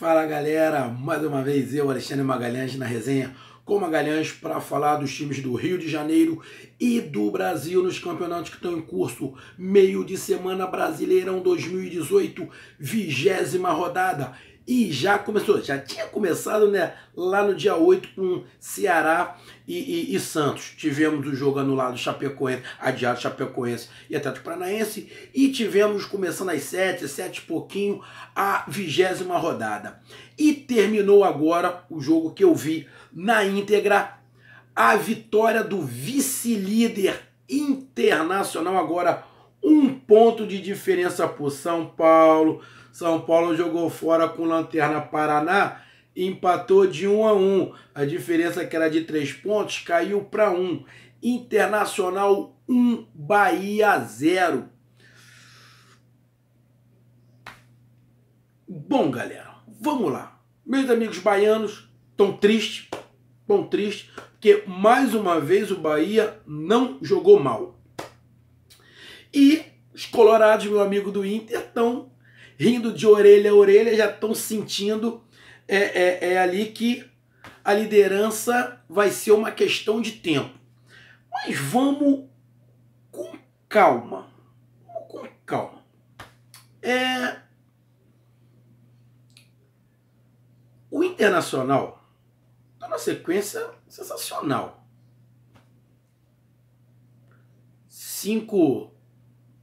Fala galera, mais uma vez eu, Alexandre Magalhães, na resenha com Magalhães para falar dos times do Rio de Janeiro e do Brasil nos campeonatos que estão em curso. Meio de semana Brasileirão 2018, vigésima rodada. E já começou, já tinha começado né, lá no dia 8 com Ceará e, e, e Santos. Tivemos o jogo anulado Chapecoense, adiado Chapecoense e Atlético Paranaense. E tivemos, começando às 7, 7 e pouquinho, a vigésima rodada. E terminou agora o jogo que eu vi na íntegra, a vitória do vice-líder internacional agora, um ponto de diferença por São Paulo. São Paulo jogou fora com Lanterna Paraná empatou de 1 a 1. A diferença que era de 3 pontos caiu para 1. Internacional 1 Bahia 0. Bom, galera, vamos lá. Meus amigos baianos, estão tristes, tão tristes, porque mais uma vez o Bahia não jogou mal. E os colorados, meu amigo do Inter, estão rindo de orelha a orelha, já estão sentindo é, é, é ali que a liderança vai ser uma questão de tempo. Mas vamos com calma. Vamos com calma. É... O Internacional está na sequência sensacional. Cinco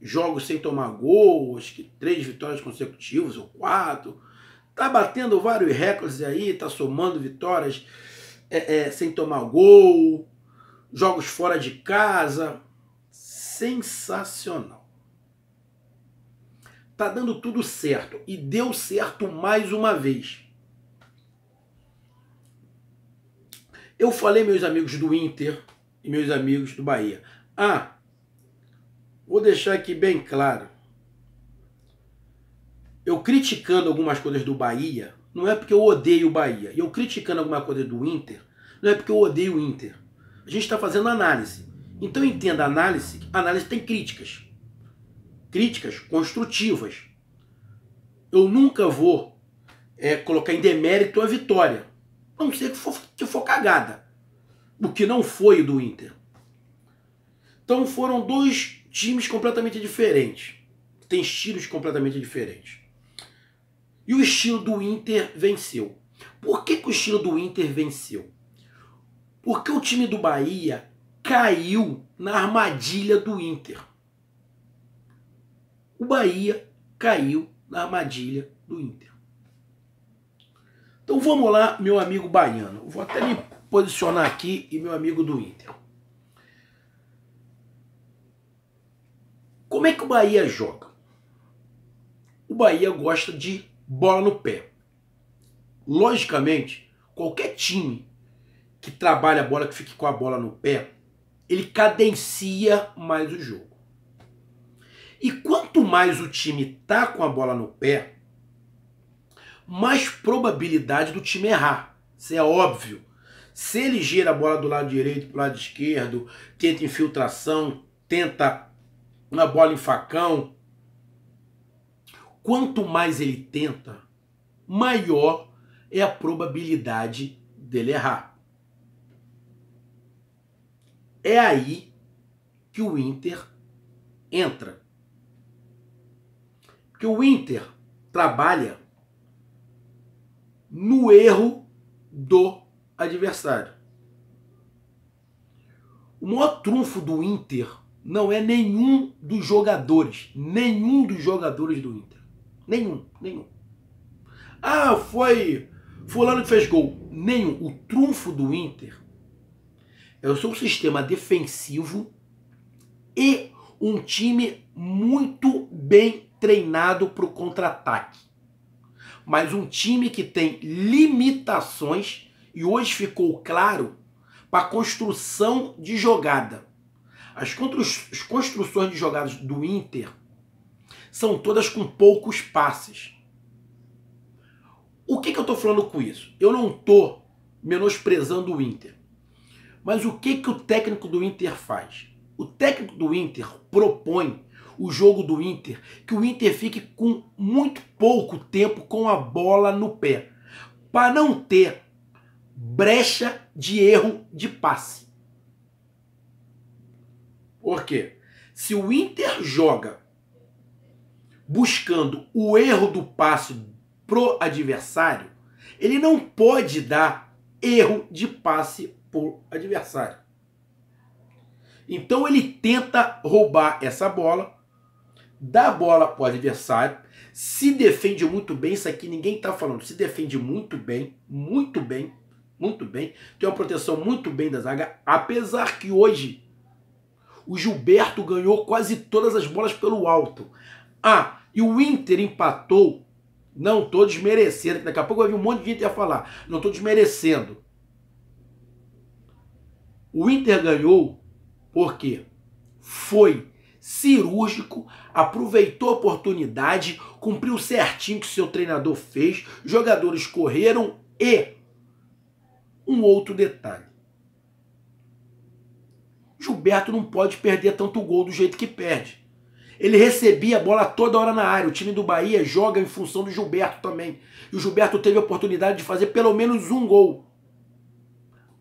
jogos sem tomar gol, acho que três vitórias consecutivas ou quatro. Tá batendo vários recordes aí, tá somando vitórias é, é, sem tomar gol, jogos fora de casa. Sensacional. Tá dando tudo certo e deu certo mais uma vez. Eu falei, meus amigos do Inter e meus amigos do Bahia. Ah, Vou deixar aqui bem claro. Eu criticando algumas coisas do Bahia, não é porque eu odeio o Bahia. E eu criticando alguma coisa do Inter, não é porque eu odeio o Inter. A gente está fazendo análise. Então entenda, análise, análise tem críticas. Críticas construtivas. Eu nunca vou é, colocar em demérito a vitória. A não ser que for, que for cagada. O que não foi do Inter. Então foram dois times completamente diferentes. Tem estilos completamente diferentes. E o estilo do Inter venceu. Por que, que o estilo do Inter venceu? Porque o time do Bahia caiu na armadilha do Inter. O Bahia caiu na armadilha do Inter. Então vamos lá, meu amigo baiano. Vou até me posicionar aqui e meu amigo do Inter. Como é que o Bahia joga? O Bahia gosta de bola no pé. Logicamente, qualquer time que trabalha a bola, que fique com a bola no pé, ele cadencia mais o jogo. E quanto mais o time tá com a bola no pé, mais probabilidade do time errar. Isso é óbvio. Se ele gira a bola do lado direito para o lado esquerdo, tenta infiltração, tenta na bola em facão. Quanto mais ele tenta, maior é a probabilidade dele errar. É aí que o Inter entra. Porque o Inter trabalha no erro do adversário. O maior trunfo do Inter não é nenhum dos jogadores, nenhum dos jogadores do Inter. Nenhum, nenhum. Ah, foi fulano que fez gol. Nenhum. O trunfo do Inter é o seu sistema defensivo e um time muito bem treinado para o contra-ataque. Mas um time que tem limitações, e hoje ficou claro, para construção de jogada. As construções de jogadas do Inter são todas com poucos passes. O que, que eu estou falando com isso? Eu não estou menosprezando o Inter. Mas o que, que o técnico do Inter faz? O técnico do Inter propõe o jogo do Inter, que o Inter fique com muito pouco tempo com a bola no pé, para não ter brecha de erro de passe. Porque se o Inter joga buscando o erro do passe pro adversário, ele não pode dar erro de passe pro adversário. Então ele tenta roubar essa bola, dá a bola pro adversário, se defende muito bem, isso aqui ninguém tá falando, se defende muito bem, muito bem, muito bem, tem uma proteção muito bem da zaga, apesar que hoje o Gilberto ganhou quase todas as bolas pelo alto. Ah, e o Inter empatou. Não estou desmerecendo, daqui a pouco vai vir um monte de gente a falar. Não estou desmerecendo. O Inter ganhou porque foi cirúrgico, aproveitou a oportunidade, cumpriu certinho o que seu treinador fez, jogadores correram e um outro detalhe. Gilberto não pode perder tanto gol do jeito que perde. Ele recebia a bola toda hora na área. O time do Bahia joga em função do Gilberto também. E o Gilberto teve a oportunidade de fazer pelo menos um gol.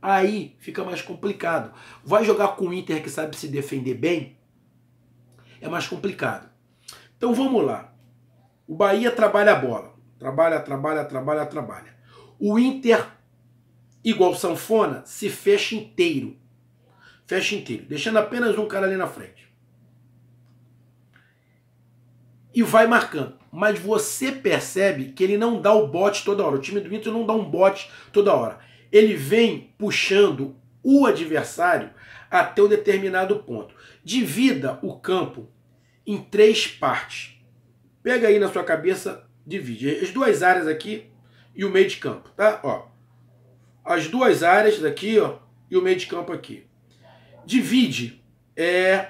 Aí fica mais complicado. Vai jogar com o Inter que sabe se defender bem? É mais complicado. Então vamos lá. O Bahia trabalha a bola. Trabalha, trabalha, trabalha, trabalha. O Inter, igual sanfona, se fecha inteiro fecha inteiro, deixando apenas um cara ali na frente. E vai marcando. Mas você percebe que ele não dá o bote toda hora. O time do Inter não dá um bote toda hora. Ele vem puxando o adversário até um determinado ponto. Divida o campo em três partes. Pega aí na sua cabeça, divide as duas áreas aqui e o meio de campo, tá? Ó. As duas áreas daqui, ó, e o meio de campo aqui divide é,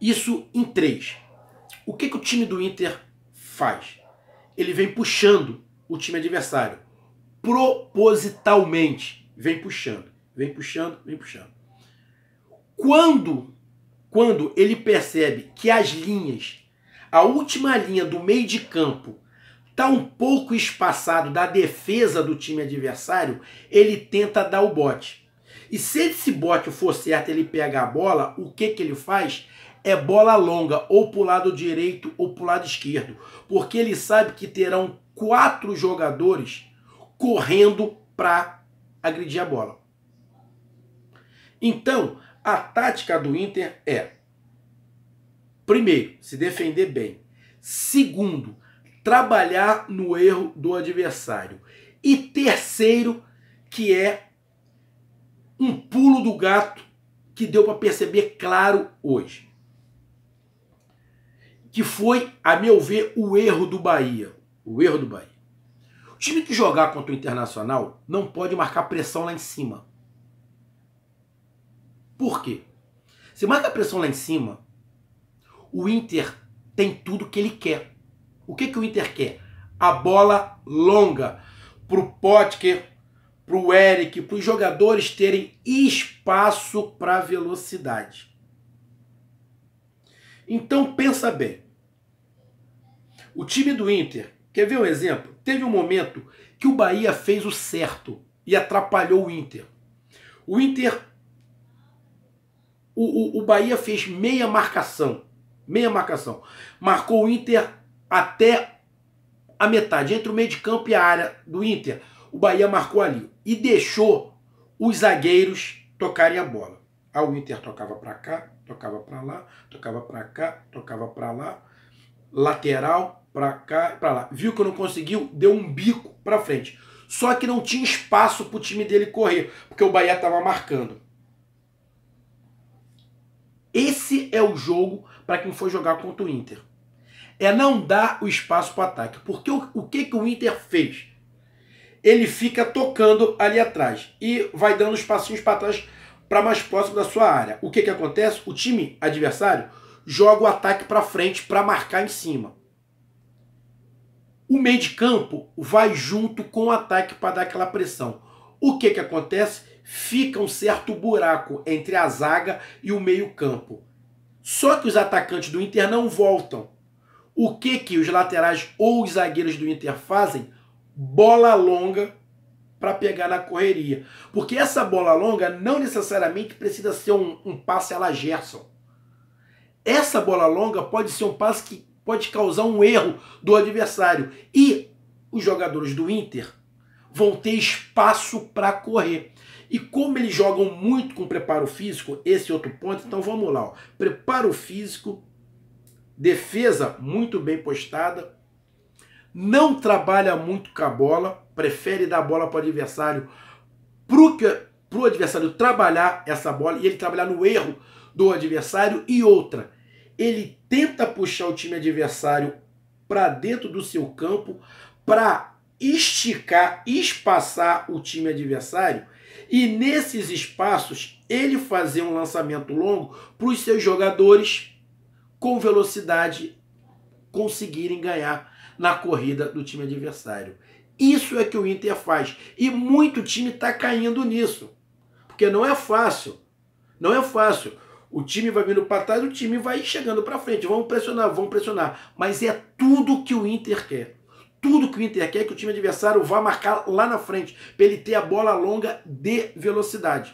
isso em três. O que, que o time do Inter faz? Ele vem puxando o time adversário. Propositalmente. Vem puxando, vem puxando, vem puxando. Quando, quando ele percebe que as linhas, a última linha do meio de campo, está um pouco espaçado da defesa do time adversário, ele tenta dar o bote e se esse bote for certo, ele pega a bola, o que, que ele faz? É bola longa, ou para o lado direito ou para o lado esquerdo. Porque ele sabe que terão quatro jogadores correndo para agredir a bola. Então, a tática do Inter é: primeiro, se defender bem. Segundo, trabalhar no erro do adversário. E terceiro, que é um pulo do gato que deu para perceber claro hoje. Que foi, a meu ver, o erro do Bahia. O erro do Bahia. O time que jogar contra o Internacional não pode marcar pressão lá em cima. Por quê? Se marca pressão lá em cima, o Inter tem tudo que ele quer. O que, que o Inter quer? A bola longa pro Potker, para o Eric, para os jogadores terem espaço para velocidade. Então pensa bem. O time do Inter, quer ver um exemplo? Teve um momento que o Bahia fez o certo e atrapalhou o Inter. O Inter. O, o, o Bahia fez meia marcação. Meia marcação. Marcou o Inter até a metade, entre o meio de campo e a área do Inter o Bahia marcou ali e deixou os zagueiros tocarem a bola. Ah, o Inter tocava para cá, tocava para lá, tocava para cá, tocava para lá, lateral para cá, para lá. Viu que não conseguiu, deu um bico para frente. Só que não tinha espaço para o time dele correr, porque o Bahia estava marcando. Esse é o jogo para quem for jogar contra o Inter. É não dar o espaço para o ataque. Porque o, o que, que o Inter fez? ele fica tocando ali atrás e vai dando os passinhos para trás para mais próximo da sua área. O que, que acontece? O time adversário joga o ataque para frente para marcar em cima. O meio de campo vai junto com o ataque para dar aquela pressão. O que, que acontece? Fica um certo buraco entre a zaga e o meio-campo. Só que os atacantes do Inter não voltam. O que, que os laterais ou os zagueiros do Inter fazem? bola longa para pegar na correria. Porque essa bola longa não necessariamente precisa ser um, um passe a la Gerson. Essa bola longa pode ser um passe que pode causar um erro do adversário. E os jogadores do Inter vão ter espaço para correr. E como eles jogam muito com preparo físico, esse é outro ponto, então vamos lá. Ó. Preparo físico, defesa muito bem postada, não trabalha muito com a bola, prefere dar a bola para o adversário, para o adversário trabalhar essa bola e ele trabalhar no erro do adversário. E outra, ele tenta puxar o time adversário para dentro do seu campo para esticar, espaçar o time adversário e nesses espaços ele fazer um lançamento longo para os seus jogadores com velocidade conseguirem ganhar na corrida do time adversário. Isso é que o Inter faz. E muito time está caindo nisso. Porque não é fácil. Não é fácil. O time vai vindo para trás, o time vai chegando para frente. Vamos pressionar, vamos pressionar. Mas é tudo que o Inter quer. Tudo que o Inter quer é que o time adversário vá marcar lá na frente, para ele ter a bola longa de velocidade.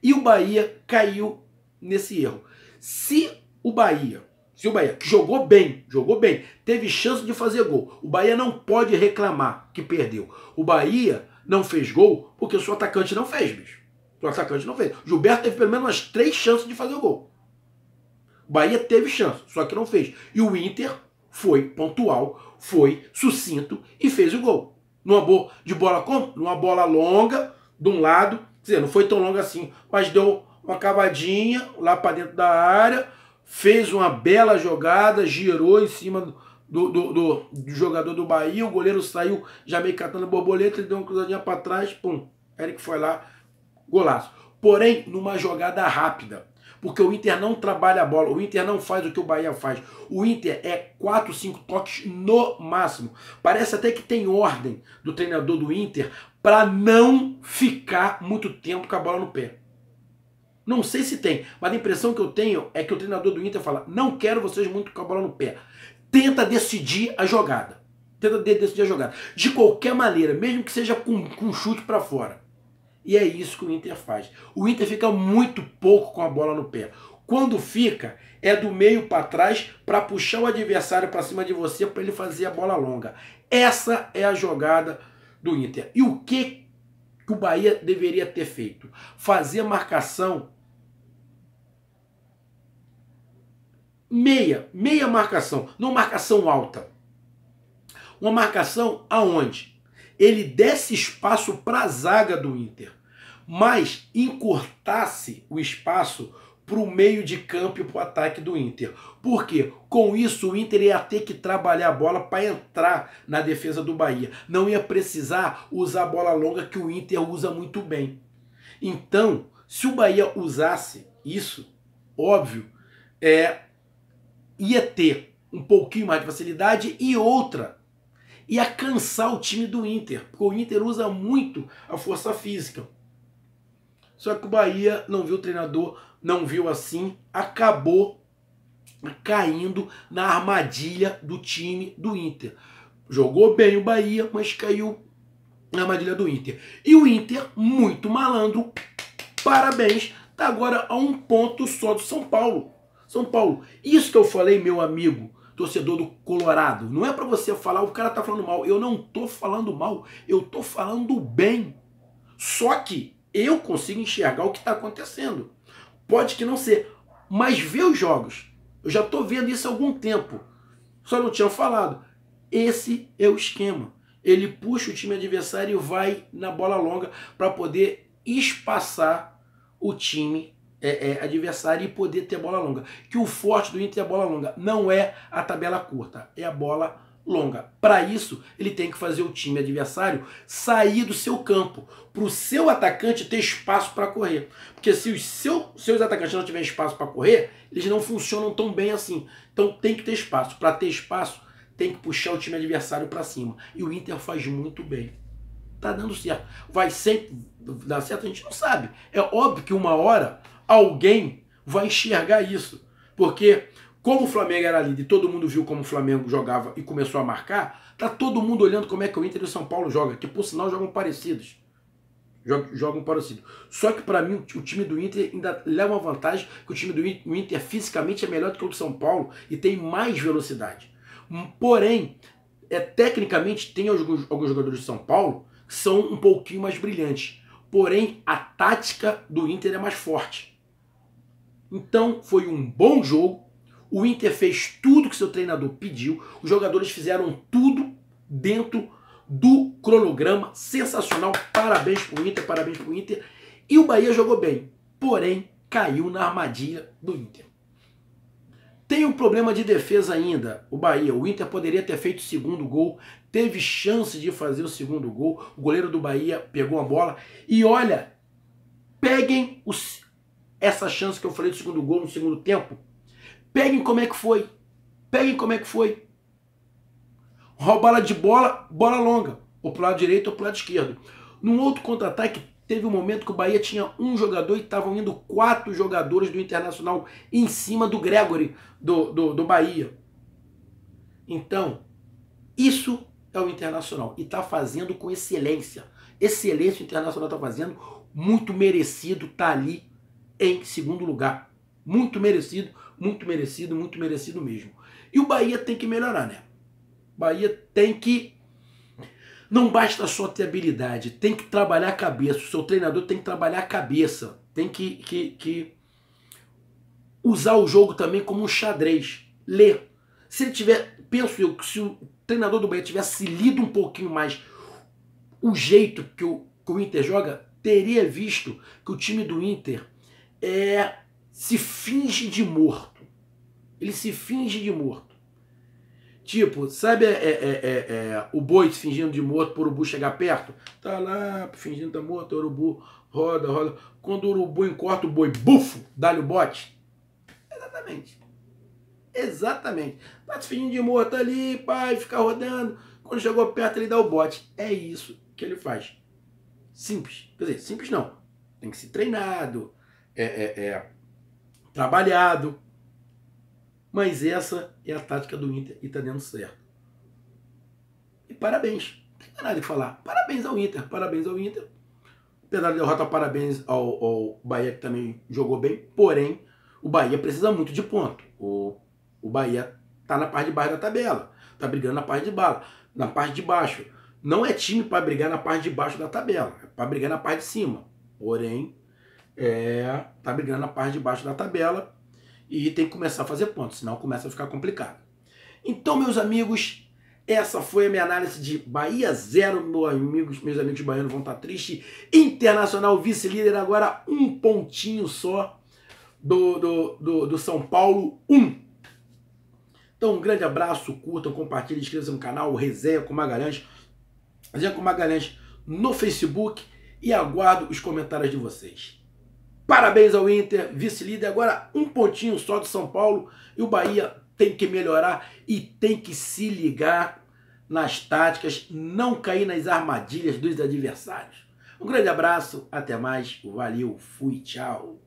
E o Bahia caiu nesse erro. Se o Bahia se o Bahia que jogou bem, jogou bem, teve chance de fazer gol. O Bahia não pode reclamar que perdeu. O Bahia não fez gol porque o seu atacante não fez, bicho. O atacante não fez. Gilberto teve pelo menos umas três chances de fazer o gol. O Bahia teve chance, só que não fez. E o Inter foi pontual, foi sucinto e fez o gol. Numa boa de bola como? Numa bola longa, de um lado, quer dizer, não foi tão longa assim, mas deu uma cavadinha lá para dentro da área fez uma bela jogada, girou em cima do, do, do, do jogador do Bahia, o goleiro saiu já meio catando borboleta, ele deu uma cruzadinha para trás, pum, Eric foi lá, golaço. Porém, numa jogada rápida, porque o Inter não trabalha a bola, o Inter não faz o que o Bahia faz. O Inter é 4, 5 toques no máximo. Parece até que tem ordem do treinador do Inter para não ficar muito tempo com a bola no pé. Não sei se tem, mas a impressão que eu tenho é que o treinador do Inter fala: não quero vocês muito com a bola no pé. Tenta decidir a jogada. Tenta decidir a jogada. De qualquer maneira, mesmo que seja com, com chute para fora. E é isso que o Inter faz. O Inter fica muito pouco com a bola no pé. Quando fica, é do meio para trás para puxar o adversário para cima de você para ele fazer a bola longa. Essa é a jogada do Inter. E o que, que o Bahia deveria ter feito? Fazer marcação meia, meia marcação, não marcação alta. Uma marcação aonde ele desse espaço para a zaga do Inter, mas encurtasse o espaço para o meio de campo e para o ataque do Inter. Porque com isso o Inter ia ter que trabalhar a bola para entrar na defesa do Bahia. Não ia precisar usar a bola longa que o Inter usa muito bem. Então, se o Bahia usasse isso, óbvio, é, ia ter um pouquinho mais de facilidade e outra ia cansar o time do Inter, porque o Inter usa muito a força física. Só que o Bahia não viu o treinador, não viu assim, acabou caindo na armadilha do time do Inter. Jogou bem o Bahia, mas caiu na armadilha do Inter. E o Inter, muito malandro, parabéns, está agora a um ponto só do São Paulo. São Paulo. Isso que eu falei, meu amigo, torcedor do Colorado, não é para você falar o cara tá falando mal. Eu não tô falando mal, eu tô falando bem. Só que eu consigo enxergar o que está acontecendo. Pode que não ser, mas vê os jogos. Eu já tô vendo isso há algum tempo. Só não tinha falado. Esse é o esquema. Ele puxa o time adversário e vai na bola longa para poder espaçar o time é, é, e poder ter bola longa. Que o forte do Inter é a bola longa, não é a tabela curta, é a bola longa. Para isso, ele tem que fazer o time adversário sair do seu campo, para o seu atacante ter espaço para correr. Porque se os seu, seus atacantes não tiverem espaço para correr, eles não funcionam tão bem assim. Então tem que ter espaço. Para ter espaço, tem que puxar o time adversário para cima. E o Inter faz muito bem. Tá dando certo. Vai sempre dar certo, a gente não sabe. É óbvio que uma hora alguém vai enxergar isso. Porque como o Flamengo era líder e todo mundo viu como o Flamengo jogava e começou a marcar, tá todo mundo olhando como é que o Inter e o São Paulo joga, que por sinal jogam parecidos. Jogam parecido. Só que para mim o time do Inter ainda leva uma vantagem que o time do Inter fisicamente é melhor do que o do São Paulo e tem mais velocidade. Hum, porém, é, tecnicamente tem alguns, alguns jogadores do São Paulo que são um pouquinho mais brilhantes. Porém, a tática do Inter é mais forte. Então foi um bom jogo. O Inter fez tudo que seu treinador pediu. Os jogadores fizeram tudo dentro do cronograma. Sensacional. Parabéns pro Inter, parabéns pro Inter. E o Bahia jogou bem, porém caiu na armadilha do Inter. Tem um problema de defesa ainda. O Bahia, o Inter poderia ter feito o segundo gol, teve chance de fazer o segundo gol. O goleiro do Bahia pegou a bola e olha, peguem os essa chance que eu falei do segundo gol no segundo tempo. Peguem como é que foi. Peguem como é que foi. Roubada de bola, bola longa. Ou pro lado direito ou pro lado esquerdo. Num outro contra-ataque, teve um momento que o Bahia tinha um jogador e estavam indo quatro jogadores do Internacional em cima do Gregory, do, do, do Bahia. Então, isso é o Internacional. E está fazendo com excelência. Excelência o Internacional está fazendo. Muito merecido, tá ali em segundo lugar. Muito merecido, muito merecido, muito merecido mesmo. E o Bahia tem que melhorar, né? Bahia tem que. Não basta só ter habilidade, tem que trabalhar a cabeça. O seu treinador tem que trabalhar a cabeça. Tem que, que, que usar o jogo também como um xadrez. Ler. Se ele tiver. Penso eu que se o treinador do Bahia tivesse lido um pouquinho mais o jeito que o, que o Inter joga, teria visto que o time do Inter é, se finge de morto. Ele se finge de morto. Tipo, sabe é, é, é, é, é o boi fingindo de morto para o urubu chegar perto? Tá lá, fingindo que tá morto, o urubu roda, roda. Quando o urubu encosta o boi, bufo, dá-lhe o bote. Exatamente. Exatamente. Tá se fingindo de morto ali, pai, fica rodando. Quando chegou perto, ele dá o bote. É isso que ele faz. Simples. Quer dizer, simples não. Tem que ser treinado, é, é, é trabalhado. Mas essa é a tática do Inter e está dando certo. E parabéns. Não tem nada de falar. Parabéns ao Inter, parabéns ao Inter. Apesar da derrota, parabéns ao, ao Bahia, que também jogou bem. Porém, o Bahia precisa muito de ponto. O, o Bahia está na parte de baixo da tabela. Está brigando na parte de bala, na parte de baixo. Não é time para brigar na parte de baixo da tabela, é para brigar na parte de cima. Porém, é, tá brigando na parte de baixo da tabela e tem que começar a fazer pontos, senão começa a ficar complicado. Então, meus amigos, essa foi a minha análise de Bahia zero, meus amigos, meus amigos baianos vão estar tá tristes. Internacional vice-líder agora um pontinho só do, do, do, do São Paulo, um. Então, um grande abraço, curtam, compartilhem, inscrevam-se no canal, resenha com Magalhães, resenha com Magalhães no Facebook e aguardo os comentários de vocês. Parabéns ao Inter, vice-líder, agora um pontinho só do São Paulo. E o Bahia tem que melhorar e tem que se ligar nas táticas, não cair nas armadilhas dos adversários. Um grande abraço, até mais, valeu, fui, tchau.